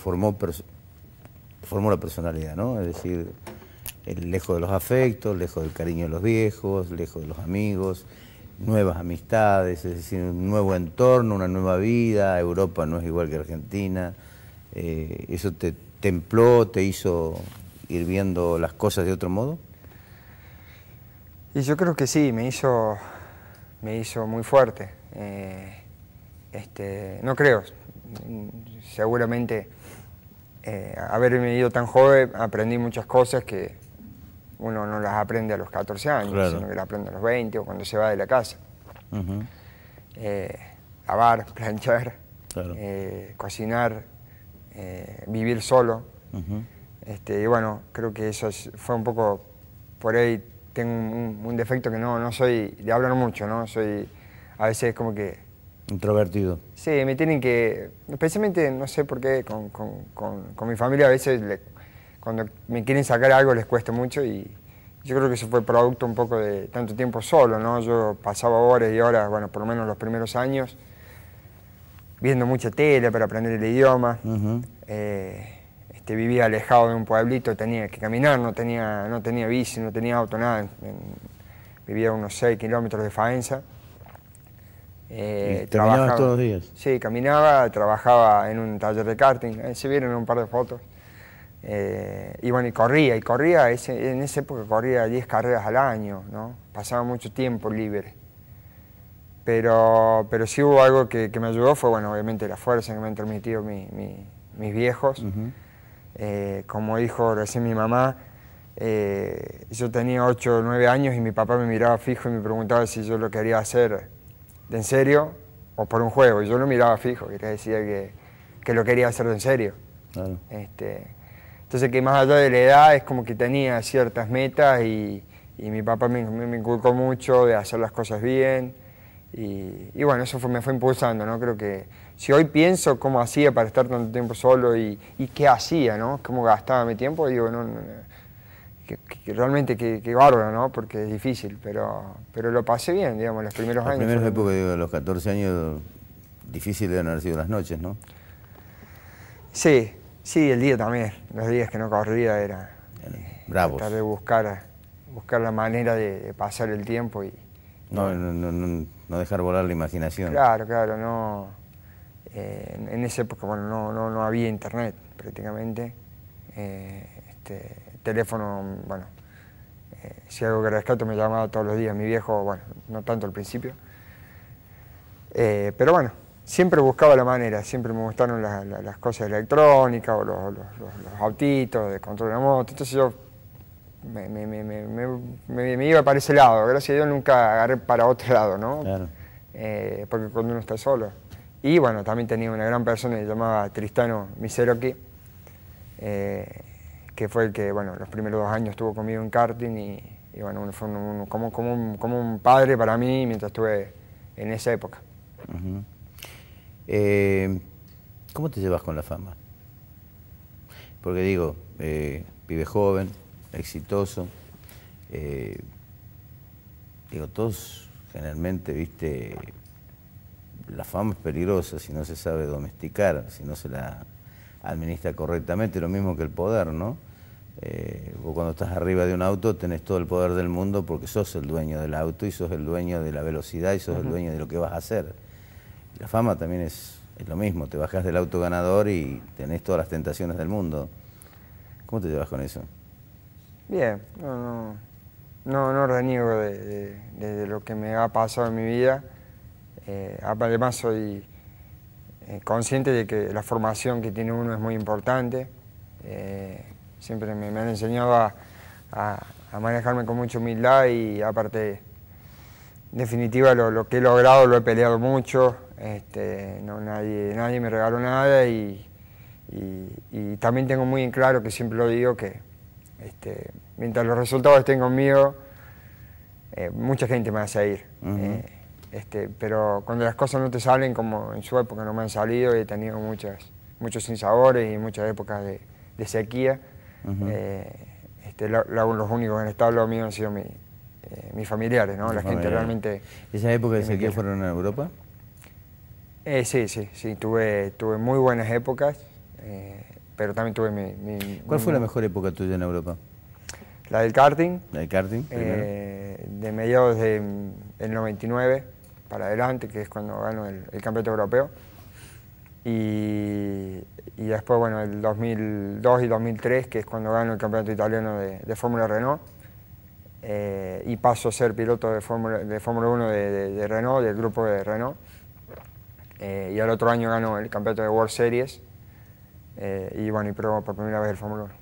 formó, formó la personalidad, ¿no? Es decir, eh, lejos de los afectos, lejos del cariño de los viejos, lejos de los amigos, nuevas amistades, es decir, un nuevo entorno, una nueva vida, Europa no es igual que Argentina, eh, ¿eso te templó, te hizo ir viendo las cosas de otro modo? Y yo creo que sí, me hizo, me hizo muy fuerte. Eh, este, no creo, seguramente haber eh, haberme ido tan joven, aprendí muchas cosas que uno no las aprende a los 14 años, sino que las aprende a los 20 o cuando se va de la casa. Eh, lavar, planchar, eh, cocinar, vivir solo. Este, y bueno, creo que eso fue un poco, por ahí tengo un, defecto que no, no soy de hablar mucho, ¿no? Soy, a veces como que Introvertido. Sí, me tienen que... Especialmente, no sé por qué, con, con, con, mi familia a veces cuando me quieren sacar algo les cuesta mucho y yo creo que eso fue producto un poco de tanto tiempo solo, ¿no? Yo pasaba horas y horas, bueno, por lo menos los primeros años, viendo mucha tele para aprender el idioma. Eh, este, vivía alejado de un pueblito, tenía que caminar, no tenía, no tenía bici, no tenía auto, nada. vivía a unos 6 kilómetros de Faenza. Eh, trabajaba, todos los días? Sí, caminaba, trabajaba en un taller de karting, eh, se vieron un par de fotos. Eh, y bueno, y corría, y corría, en esa época corría 10 carreras al año, ¿no? Pasaba mucho tiempo libre. Pero, pero sí hubo algo que, me ayudó, fue bueno, obviamente la fuerza que me han transmitido mis viejos. como dijo recién mi mamá, yo tenía 8 o 9 años y mi papá me miraba fijo y me preguntaba si yo lo quería hacer de en serio o por un juego. y Yo lo miraba fijo, que decía que, lo quería hacer de en serio. Este, entonces que más allá de la edad es como que tenía ciertas metas y, mi papá me, inculcó mucho de hacer las cosas bien y, y bueno, eso fue, me fue impulsando, ¿no? Creo que si hoy pienso cómo hacía para estar tanto tiempo solo y, y qué hacía, ¿no? Cómo gastaba mi tiempo, digo, no realmente que, que, bárbaro, ¿no? Porque es difícil, pero, pero lo pasé bien, digamos, los primeros años. Primeros época, digo, los 14 años, difícil deben haber sido las noches, ¿no? Sí, sí, el día también. Los días que no corría era. Bravos. Tratar de buscar, buscar la manera de, pasar el tiempo y. No, dejar volar la imaginación. Claro, claro, no. Eh, en esa época, bueno, no, no, no había internet prácticamente. Eh, este, teléfono, bueno, eh, si algo que rescato me llamaba todos los días mi viejo, bueno, no tanto al principio. Eh, pero bueno, siempre buscaba la manera, siempre me gustaron las cosas electrónicas o los, autitos de control de moto, entonces yo me, iba para ese lado, gracias a Dios nunca agarré para otro lado, ¿no? Eh, porque cuando uno está solo. Y bueno, también tenía una gran persona que se llamaba Tristano Miseroki que fue el que, bueno, los primeros dos años estuvo conmigo en karting y, bueno, fue como, como, un, como, un, padre para mí mientras estuve en esa época. Eh, ¿Cómo te llevas con la fama? Porque digo, vive eh, joven, exitoso, eh, digo, todos generalmente, viste, la fama es peligrosa si no se sabe domesticar, si no se la administra correctamente, lo mismo que el poder, ¿no? Eh, vos cuando estás arriba de un auto tenés todo el poder del mundo porque sos el dueño del auto y sos el dueño de la velocidad y sos el dueño de lo que vas a hacer. La fama también es, lo mismo, te bajás del auto ganador y tenés todas las tentaciones del mundo. ¿Cómo te llevas con eso? Bien, no, no, no, reniego de, lo que me ha pasado en mi vida. Eh, además soy eh, consciente de que la formación que tiene uno es muy importante. Eh, siempre me, han enseñado a, manejarme con mucha humildad y aparte, en definitiva, lo, que he logrado lo he peleado mucho. Este, no, nadie, nadie me regaló nada y, también tengo muy en claro que siempre lo digo que este, mientras los resultados estén conmigo, eh, mucha gente me va a seguir. Este, pero cuando las cosas no te salen como en su época no me han salido y he tenido muchas, muchos sinsabores y muchas épocas de, sequía, eh, este, los únicos en han estado los mío han sido eh, mis familiares, ¿no? la gente ¿Esas épocas de sequía fueron en Europa? Eh, sí, sí, sí, tuve, tuve muy buenas épocas, pero también tuve mi... ¿Cuál fue la mejor época tuya en Europa? La del karting. La del karting, de mediados del mm, 99 para adelante, que es cuando gano el, campeonato europeo. Y, y, después, bueno, el 2002 y 2003, que es cuando gano el campeonato italiano de, de Fórmula Renault. Eh, y paso a ser piloto de Fórmula, de Fórmula 1 de, de, Renault, del grupo de Renault. Eh, y al otro año ganó el campeonato de World Series. Eh, y bueno, y probó por primera vez el Fórmula 1.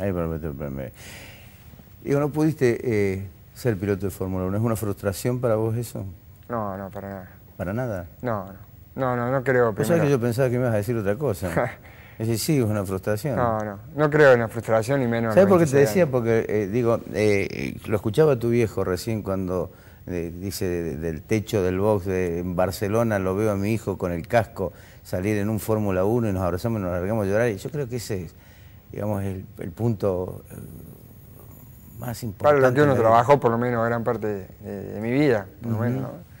Ahí Y Digo, no pudiste ser piloto de Fórmula 1. ¿Es una frustración para vos eso? No, no, para nada. ¿Para nada? No, no. No, no, creo. que yo pensaba que me ibas a decir otra cosa. es decir, sí, es una frustración. No, no, no creo en la frustración ni menos. ¿Sabes por qué te decía? Porque, eh, digo, eh, lo escuchaba tu viejo recién cuando eh, dice del techo del box de, en Barcelona, lo veo a mi hijo con el casco salir en un Fórmula 1 y nos abrazamos y nos largamos a llorar. Y yo creo que ese es, digamos, el, punto más importante. Para lo que uno trabajó por lo menos gran parte de, mi vida, por lo menos. ¿no?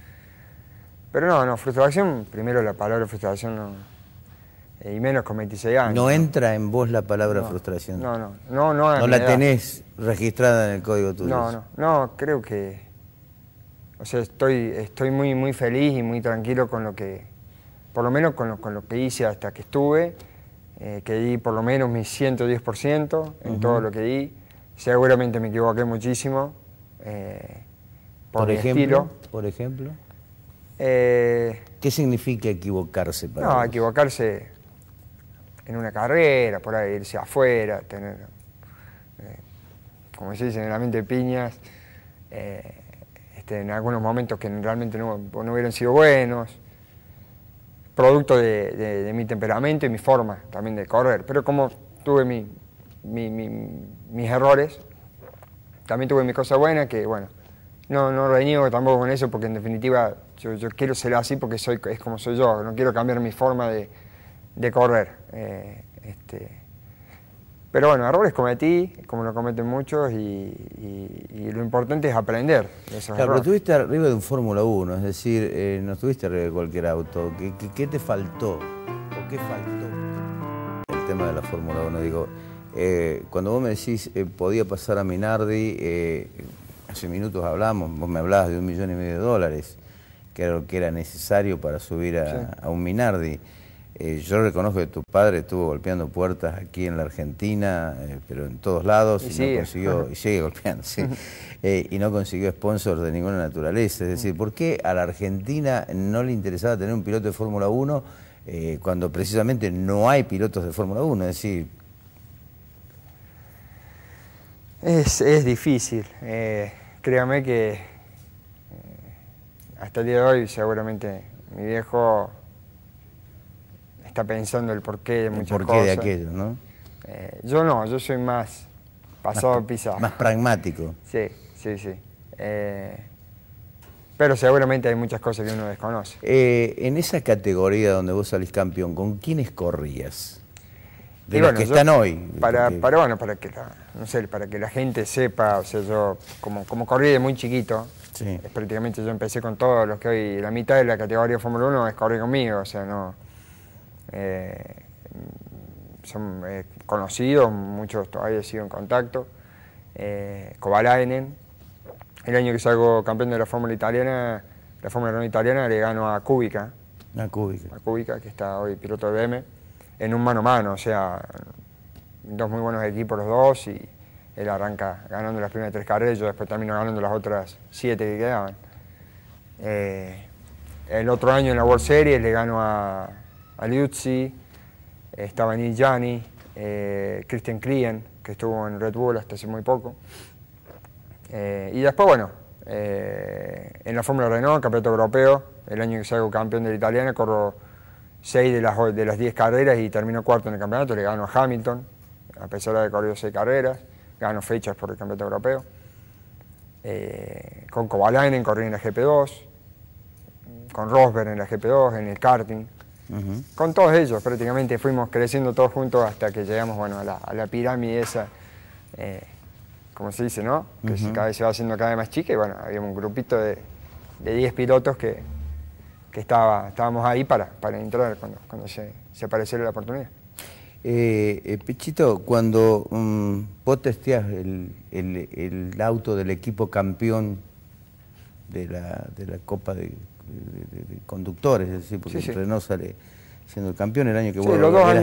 Pero no, no, frustración, primero la palabra frustración no. y menos con 26 años. No, entra en vos la palabra frustración. No, no, no. No, no la tenés registrada en el código tuyo. No, no, no, creo que. O sea, estoy, estoy muy, muy feliz y muy tranquilo con lo que. Por lo menos con lo, que hice hasta que estuve. Eh, que di por lo menos mi 110% en todo lo que di. Seguramente me equivoqué muchísimo. Eh, por, ejemplo, Por ejemplo eh, ¿Qué significa equivocarse para No, equivocarse en una carrera, por ahí irse afuera, tener, eh, como se dice en la mente de piñas, eh, este, en algunos momentos que realmente no, hubieran sido buenos, producto de, mi temperamento y mi forma también de correr. Pero como tuve mi, mis errores, también tuve mis cosas buenas que, bueno, no, no reniego tampoco con eso, porque en definitiva yo, quiero ser así porque soy, es como soy yo, no quiero cambiar mi forma de, correr. Eh, este, pero bueno, errores cometí, como lo cometen muchos, y, lo importante es aprender. claro, pero estuviste arriba de un Fórmula 1, es decir, eh, no estuviste arriba de cualquier auto. ¿Qué, te faltó? ¿O qué faltó? El tema de la Fórmula 1, digo, eh, cuando vos me decís, podía pasar a Minardi, minutos hablamos, vos me hablabas de un millón y medio de dólares, que era lo que era necesario para subir a, un Minardi. Eh, yo reconozco que tu padre estuvo golpeando puertas aquí en la Argentina, eh, pero en todos lados, y, no consiguió, y sigue golpeando, eh, y no consiguió sponsors de ninguna naturaleza. Es decir, ¿por qué a la Argentina no le interesaba tener un piloto de Fórmula 1 cuando precisamente no hay pilotos de Fórmula 1? Es decir. es difícil créame que eh, hasta el día de hoy seguramente mi viejo está pensando el porqué de muchas el porqué de aquello, ¿no? Eh, yo no, yo soy más pasado pisado. Más pragmático. Sí, sí, sí. Eh, pero seguramente hay muchas cosas que uno desconoce. en esa categoría donde vos salís campeón, ¿con quiénes corrías? de que están hoy. Para, que... para, para que la, no sé, para que la gente sepa, o sea, yo como, como corrí de muy chiquito, es, prácticamente yo empecé con todos los que hoy, la mitad de la categoría Fórmula 1 es correr conmigo, o sea, no. Eh, son eh, conocidos, muchos todavía sido en contacto. Eh, Kovalainen, el año que salgo campeón de la Fórmula Italiana, la Fórmula 1 italiana le ganó a Kubica. A Kubica. A Kubica, que está hoy piloto de BM en un mano a mano, o sea, dos muy buenos equipos los dos y él arranca ganando las primeras tres carreras, yo después termino ganando las otras siete que quedaban. Eh, el otro año en la World Series le ganó a, Liuzzi, estaba Nil Gianni, eh, Christian Krien, que estuvo en Red Bull hasta hace muy poco. Eh, y después, bueno, en la Fórmula Renault, campeonato europeo, el año que salgo campeón del italiano, corro seis de las, de las diez carreras y terminó cuarto en el campeonato, le ganó a Hamilton, a pesar de haber corrido seis carreras, ganó fechas por el campeonato europeo. Eh, con Kovalainen corriendo en la GP2, con Rosberg en la GP2, en el karting. Con todos ellos prácticamente fuimos creciendo todos juntos hasta que llegamos bueno, a, la, pirámide esa, eh, como se dice, ¿no? Que cada vez se va haciendo cada vez más chica y bueno, había un grupito de, de 10 pilotos que, que estaba, estábamos ahí para, para entrar cuando, se, se apareciera la oportunidad. Eh, eh, Pichito, cuando mm, vos testeás el, auto del equipo campeón de la, Copa de, conductores, es decir, porque sí, sale siendo el campeón el año que sí,